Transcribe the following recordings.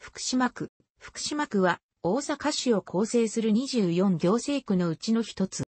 福島区。福島区は大阪市を構成する24行政区のうちの一つ。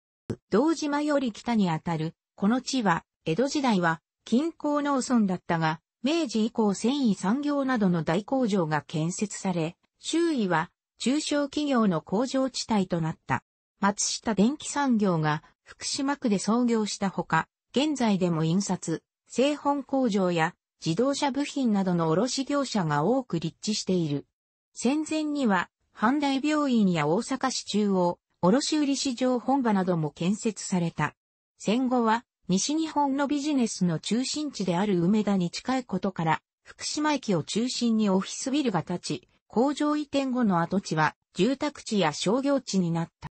道島より北にあたる、この地は、江戸時代は近郊農村だったが、明治以降繊維産業などの大工場が建設され、周囲は中小企業の工場地帯となった。松下電気産業が福島区で創業したほか、現在でも印刷、製本工場や自動車部品などの卸業者が多く立地している。戦前には、阪大病院や大阪市中央、卸売市場本場なども建設された。戦後は、西日本のビジネスの中心地である梅田に近いことから、福島駅を中心にオフィスビルが建ち、工場移転後の跡地は住宅地や商業地になった。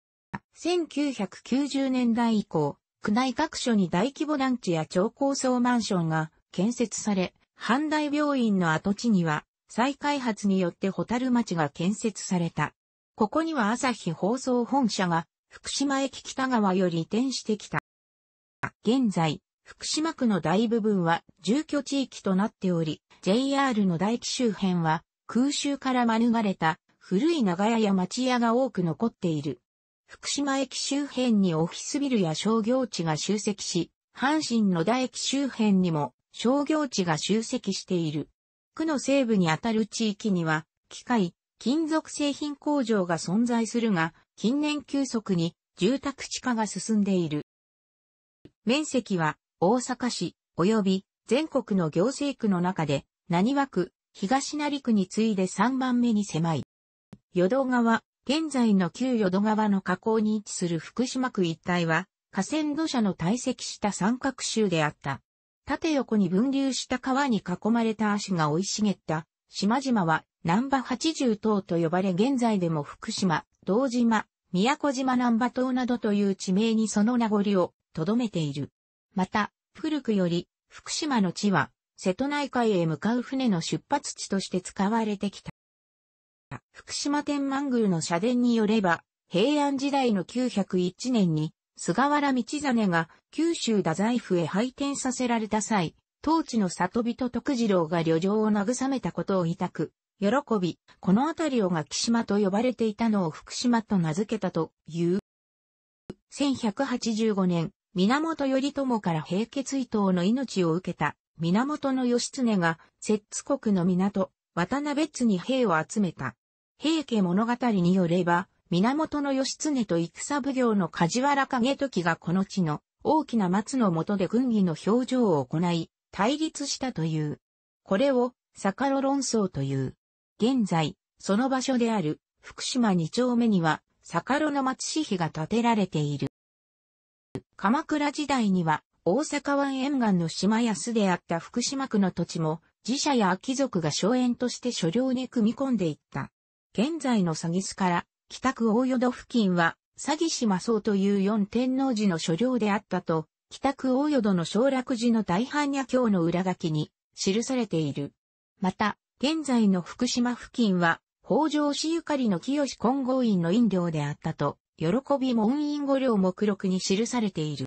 1990年代以降、区内各所に大規模団地や超高層マンションが建設され、阪大病院の跡地には、再開発によってホタル町が建設された。ここには朝日放送本社が、福島駅北側より移転してきた。現在、福島区の大部分は住居地域となっており、JR の大気周辺は空襲から免れた古い長屋や町屋が多く残っている。福島駅周辺にオフィスビルや商業地が集積し、阪神の大駅周辺にも商業地が集積している。区の西部にあたる地域には、機械、金属製品工場が存在するが、近年急速に住宅地化が進んでいる。面積は大阪市及び全国の行政区の中で、何和区、東成区に次いで3番目に狭い。淀川、現在の旧淀川の河口に位置する福島区一帯は、河川土砂の堆積した三角州であった。縦横に分流した川に囲まれた足が生い茂った島々は南波八十島と呼ばれ現在でも福島、道島、宮古島南波島などという地名にその名残を留めている。また、古くより福島の地は瀬戸内海へ向かう船の出発地として使われてきた。福島天満宮の社殿によれば、平安時代の901年に菅原道真が九州太宰府へ拝転させられた際、当地の里人徳次郎が旅情を慰めたことを委託、喜び、この辺りをが木島と呼ばれていたのを福島と名付けたという。1185年、源頼朝から平家追悼の命を受けた、源義経が、摂津国の港、渡辺津に兵を集めた。平家物語によれば、源義経と戦奉行の梶原景時がこの地の大きな松の下で軍議の表情を行い、対立したという。これを、逆路論争という。現在、その場所である、福島二丁目には、逆路の松市碑が建てられている。鎌倉時代には、大阪湾沿岸の島安であった福島区の土地も、自社や貴族が荘園として所領に組み込んでいった。現在の詐欺巣から北区大淀付近は、詐欺師魔という四天王寺の所領であったと、北区大淀の小楽寺の大半若経の裏書きに記されている。また、現在の福島付近は、北条氏ゆかりの清金剛院の院領であったと、喜び門院御領目録に記されている。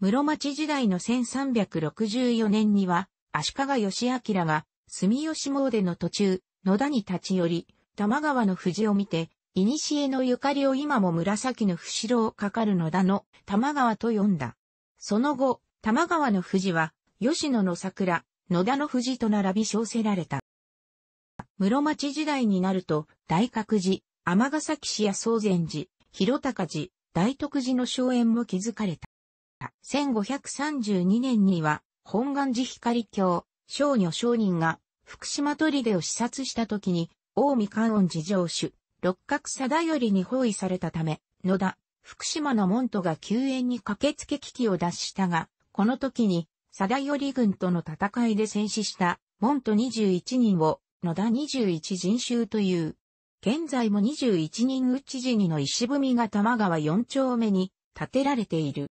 室町時代の1364年には、足利義明が、住吉詣での途中、野田に立ち寄り、玉川の藤を見て、古のゆかりを今も紫の伏をかかるのだの、玉川と呼んだ。その後、玉川の藤は、吉野の桜、野田の藤と並び称せられた。室町時代になると、大覚寺、天崎市や宗禅寺、広高寺、大徳寺の荘園も築かれた。1532年には、本願寺光教、少女商人が、福島砦を視察した時に、近江観音寺城主、六角貞頼に包囲されたため、野田、福島の門徒が救援に駆けつけ危機を脱したが、この時に、貞頼軍との戦いで戦死した、門徒21人を、野田21人衆という。現在も21人内にの石踏みが多摩川4丁目に建てられている。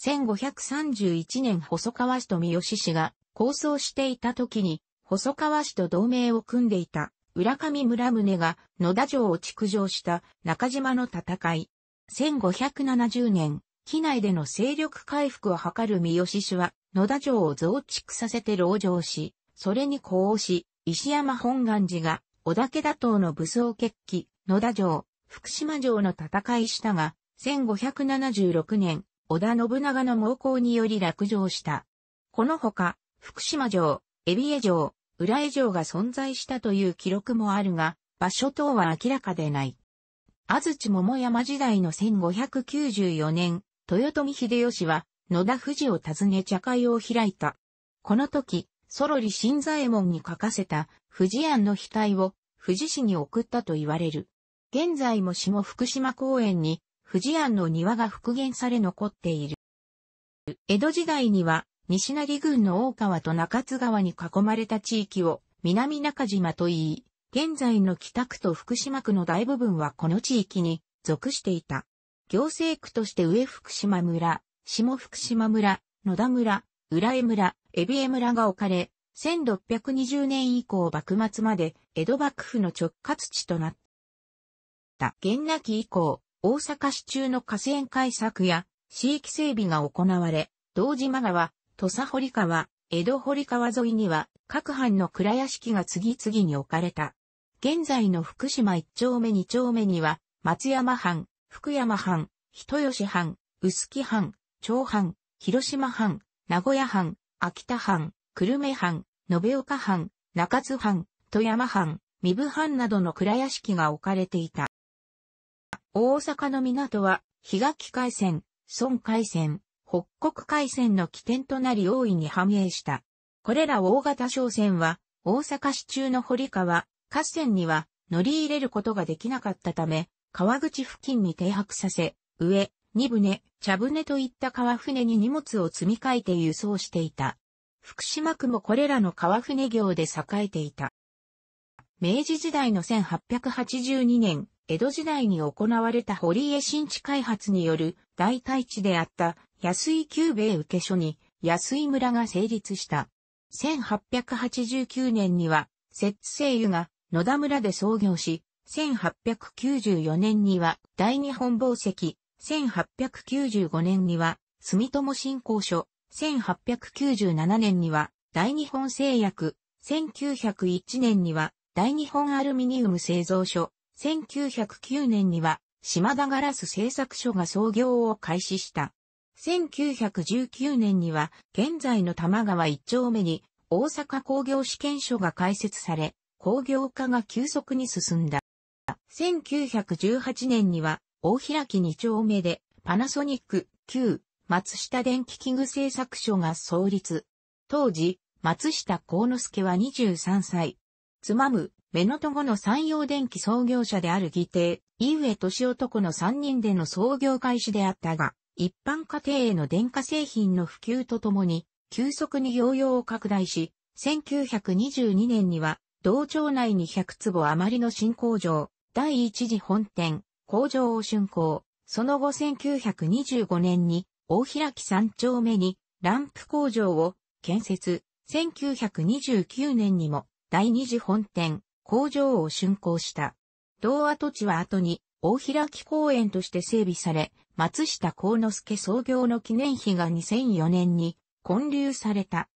1531年細川氏と三好氏が抗争していた時に細川氏と同盟を組んでいた浦上村宗が野田城を築城した中島の戦い。1570年、機内での勢力回復を図る三好氏は野田城を増築させて牢城し、それに呼応し、石山本願寺が織田家打倒の武装決起、野田城、福島城の戦いしたが、1576年、織田信長の猛攻により落城した。このほか、福島城、海老江城、浦江城が存在したという記録もあるが、場所等は明らかでない。安土桃山時代の1594年、豊臣秀吉は、野田富士を訪ね茶会を開いた。この時、ソロリ新左衛門に書かせた富士庵の額を富士市に送ったと言われる。現在も下福島公園に富士庵の庭が復元され残っている。江戸時代には西成郡の大川と中津川に囲まれた地域を南中島と言い、現在の北区と福島区の大部分はこの地域に属していた。行政区として上福島村、下福島村、野田村、浦江村、海老江村が置かれ、1620年以降幕末まで江戸幕府の直轄地となった。元那期以降、大阪市中の河川改削や地域整備が行われ、道島川、土佐堀川、江戸堀川沿いには各藩の蔵屋敷が次々に置かれた。現在の福島一丁目二丁目には、松山藩、福山藩、人吉藩、臼杵藩、長藩、広島藩、名古屋藩、秋田藩、久留米藩、延岡藩、中津藩、富山藩、三部藩などの蔵屋敷が置かれていた。大阪の港は、日垣海線、孫海線、北国海戦の起点となり大いに繁栄した。これら大型商船は、大阪市中の堀川、合戦には乗り入れることができなかったため、川口付近に停泊させ、上、二船、茶船といった川船に荷物を積み替えて輸送していた。福島区もこれらの川船業で栄えていた。明治時代の1882年、江戸時代に行われた堀江新地開発による大替地であった安井旧兵受受所に安井村が成立した。1889年には、摂津製油が野田村で創業し、1894年には大日本宝石、1895年には住友振興所、1897年には大日本製薬、1901年には大日本アルミニウム製造所、1909年には、島田ガラス製作所が創業を開始した。1919年には、現在の玉川一丁目に、大阪工業試験所が開設され、工業化が急速に進んだ。1918年には、大開き二丁目で、パナソニック、旧、松下電気器具製作所が創立。当時、松下幸之助は23歳。つまむ、目のとごの山陽電機創業者である義弟、井上敏男の3人での創業開始であったが、一般家庭への電化製品の普及とともに、急速に業用を拡大し、1922年には、同町内に100坪余りの新工場、第一次本店、工場を竣工。その後1925年に、大開き三丁目に、ランプ工場を建設。1929年にも、第二次本店、工場を竣工した。同跡地は後に大開公園として整備され、松下幸之助創業の記念碑が2004年に建立された。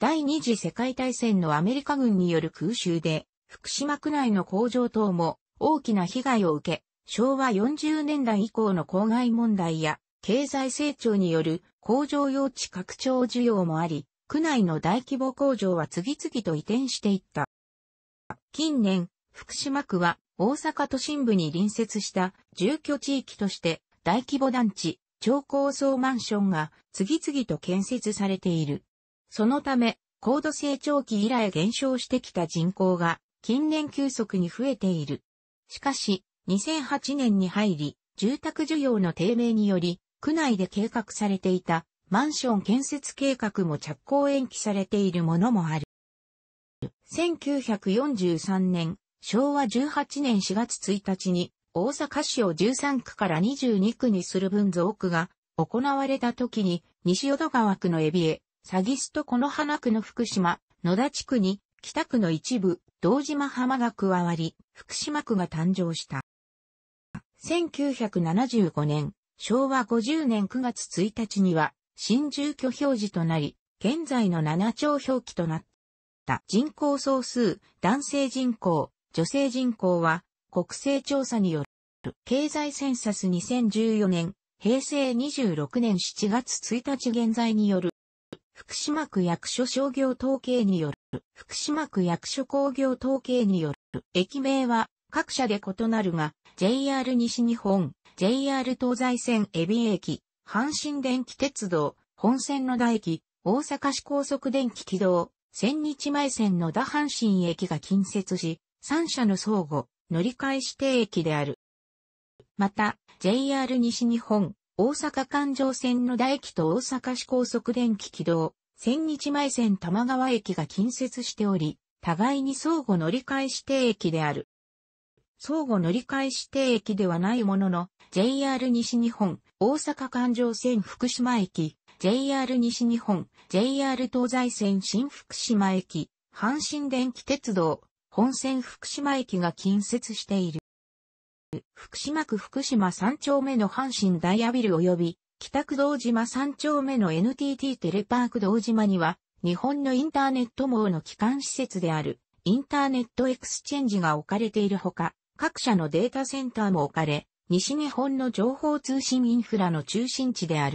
第二次世界大戦のアメリカ軍による空襲で、福島区内の工場等も大きな被害を受け、昭和40年代以降の公害問題や経済成長による工場用地拡張需要もあり、区内の大規模工場は次々と移転していった。近年、福島区は大阪都心部に隣接した住居地域として大規模団地、超高層マンションが次々と建設されている。そのため、高度成長期以来減少してきた人口が近年急速に増えている。しかし、2008年に入り、住宅需要の低迷により、区内で計画されていたマンション建設計画も着工延期されているものもある。1943年、昭和18年4月1日に、大阪市を13区から22区にする分増区が行われた時に、西淀川区の海老江、詐欺スとこの花区の福島、野田地区に、北区の一部、道島浜が加わり、福島区が誕生した。1975年、昭和50年9月1日には、新住居表示となり、現在の七町表記となった。った人口総数、男性人口、女性人口は国勢調査による経済センサス2014年、平成26年7月1日現在による福島区役所商業統計による福島区役所工業統計による駅名は各社で異なるが、JR 西日本、JR 東西線海老駅、阪神電気鉄道、本線の台駅、大阪市高速電気軌道、千日前線の田阪神駅が近接し、三社の相互、乗り換え指定駅である。また、JR 西日本、大阪環状線の大駅と大阪市高速電気軌道、千日前線玉川駅が近接しており、互いに相互乗り換え指定駅である。相互乗り換え指定駅ではないものの、JR 西日本、大阪環状線福島駅、JR 西日本、JR 東西線新福島駅、阪神電気鉄道、本線福島駅が近接している。福島区福島3丁目の阪神ダイヤビル及び、北区道島3丁目の NTT テレパーク道島には、日本のインターネット網の基幹施設である、インターネットエクスチェンジが置かれているほか、各社のデータセンターも置かれ、西日本の情報通信インフラの中心地である。